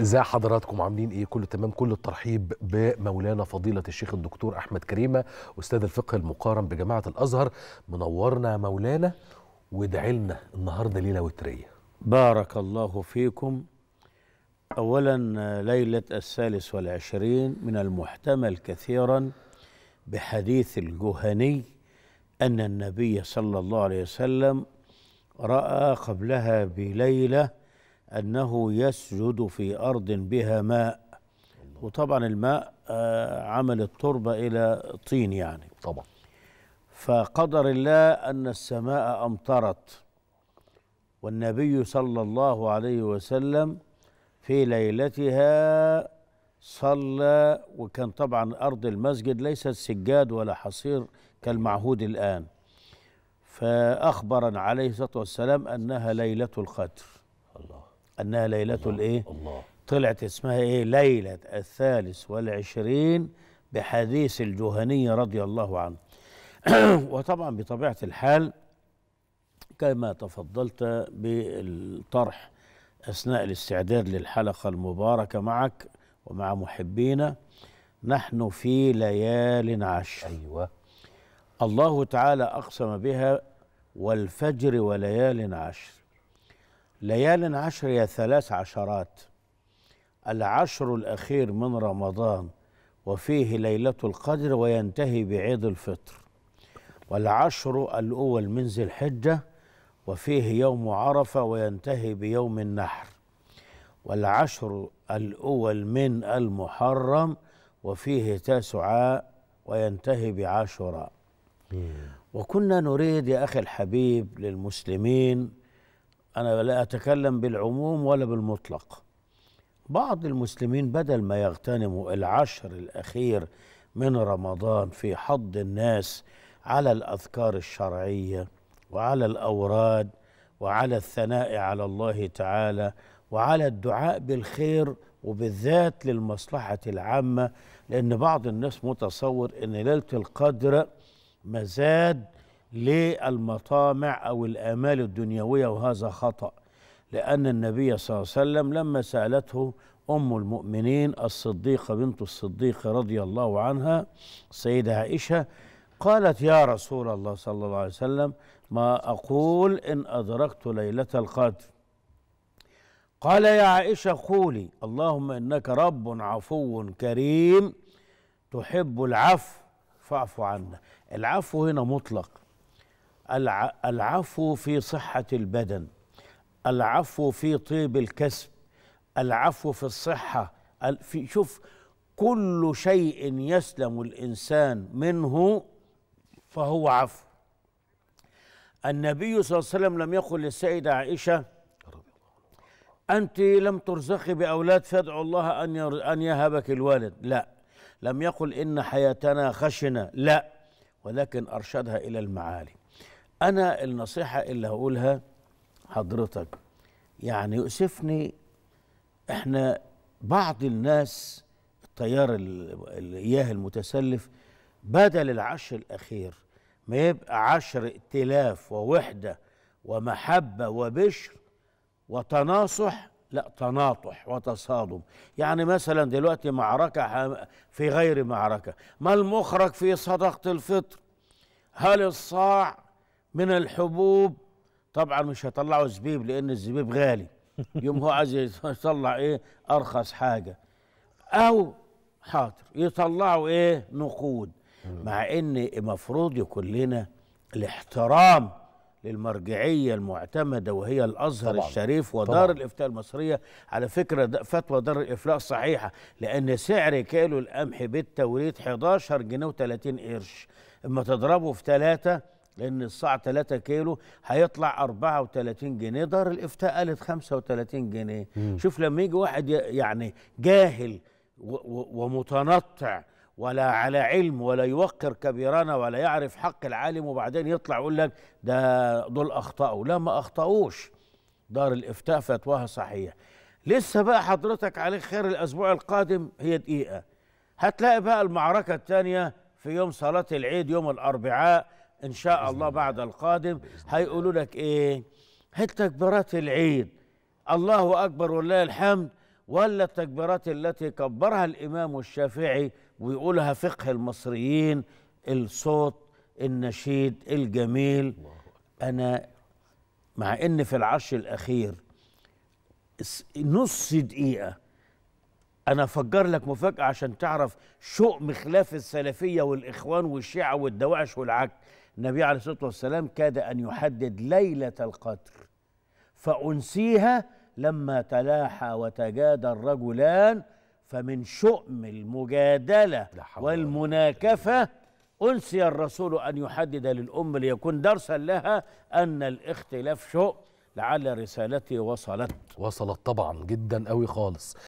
ازاي حضراتكم عاملين ايه كله تمام كل الترحيب بمولانا فضيله الشيخ الدكتور احمد كريمه استاذ الفقه المقارن بجامعه الازهر منورنا مولانا وادعي لنا النهارده ليله وتريه بارك الله فيكم اولا ليله الثالث والعشرين من المحتمل كثيرا بحديث الجهني ان النبي صلى الله عليه وسلم راى قبلها بليله أنه يسجد في أرض بها ماء وطبعا الماء آه، عمل التربة إلى طين يعني طبعا فقدر الله أن السماء أمطرت والنبي صلى الله عليه وسلم في ليلتها صلى وكان طبعا أرض المسجد ليست سجاد ولا حصير كالمعهود الآن فأخبر عليه الصلاة والسلام أنها ليلة القدر الله أنها ليلة الإيه الله طلعت اسمها إيه ليلة الثالث والعشرين بحديث الجهني رضي الله عنه وطبعا بطبيعة الحال كما تفضلت بالطرح أثناء الاستعداد للحلقة المباركة معك ومع محبينا نحن في ليال عشر أيوة الله تعالى أقسم بها والفجر وليال عشر ليال عشر يا ثلاث عشرات العشر الأخير من رمضان وفيه ليلة القدر وينتهي بعيد الفطر والعشر الأول من ذي الحجة وفيه يوم عرفة وينتهي بيوم النحر والعشر الأول من المحرم وفيه تاسعاء وينتهي بعاشوراء وكنا نريد يا أخي الحبيب للمسلمين أنا لا أتكلم بالعموم ولا بالمطلق بعض المسلمين بدل ما يغتنموا العشر الأخير من رمضان في حض الناس على الأذكار الشرعية وعلى الأوراد وعلى الثناء على الله تعالى وعلى الدعاء بالخير وبالذات للمصلحة العامة لأن بعض الناس متصور أن ليلة القدر مزاد للمطامع أو الآمال الدنيوية وهذا خطأ لأن النبي صلى الله عليه وسلم لما سألته أم المؤمنين الصديقة بنت الصديق رضي الله عنها سيدة عائشة قالت يا رسول الله صلى الله عليه وسلم ما أقول إن أدركت ليلة القدر قال يا عائشة قولي اللهم إنك رب عفو كريم تحب العفو فاعف عنا العفو هنا مطلق العفو في صحة البدن العفو في طيب الكسب العفو في الصحة في شوف كل شيء يسلم الإنسان منه فهو عفو النبي صلى الله عليه وسلم لم يقل للسيدة عائشة أنت لم ترزقي بأولاد فادعوا الله أن أن يهبك الوالد لا لم يقل إن حياتنا خشنة لا ولكن أرشدها إلى المعالي انا النصيحه اللي هقولها حضرتك يعني يؤسفني احنا بعض الناس التيار الاياه المتسلف بدل العشر الاخير ما يبقى عشر ائتلاف ووحده ومحبه وبشر وتناصح لا تناطح وتصادم يعني مثلا دلوقتي معركة في غير معركة ما المخرج في صدقة الفطر هل الصاع من الحبوب طبعا مش هيطلعوا زبيب لان الزبيب غالي يوم هو عايز يطلع ايه ارخص حاجه او حاضر يطلعوا ايه نقود مع ان المفروض يكون لنا الاحترام للمرجعية المعتمدة وهي الأزهر طبعا. الشريف ودار الإفتاء المصرية على فكرة فتوى دار الإفلاء صحيحة لأن سعر كيلو القمح بالتوريد 11 جنيه و30 قرش اما تضربه في ثلاثة لان الصاع 3 كيلو هيطلع 34 جنيه دار الافتاء قالت 35 جنيه مم. شوف لما يجي واحد يعني جاهل ومتنطع ولا على علم ولا يوقر كبيرنا ولا يعرف حق العالم وبعدين يطلع يقول لك ده دول اخطاوا لا ما اخطاوش دار الافتاء فتواها صحيح لسه بقى حضرتك عليك خير الاسبوع القادم هي دقيقه هتلاقي بقى المعركه الثانيه في يوم صلاه العيد يوم الاربعاء ان شاء الله بعد القادم هيقولوا لك ايه هل تكبيرات العيد الله اكبر ولله الحمد ولا التكبيرات التي كبرها الامام الشافعي ويقولها فقه المصريين الصوت النشيد الجميل انا مع ان في العرش الاخير نص دقيقه انا افجر لك مفاجاه عشان تعرف شؤم خلاف السلفيه والاخوان والشيعه والدواعش والعك النبي عليه الصلاه والسلام كاد ان يحدد ليله القدر فانسيها لما تلاحى وتجادى الرجلان فمن شؤم المجادله والمناكفه انسي الرسول ان يحدد للامه ليكون درسا لها ان الاختلاف شؤم لعل رسالتي وصلت وصلت طبعا جدا قوي خالص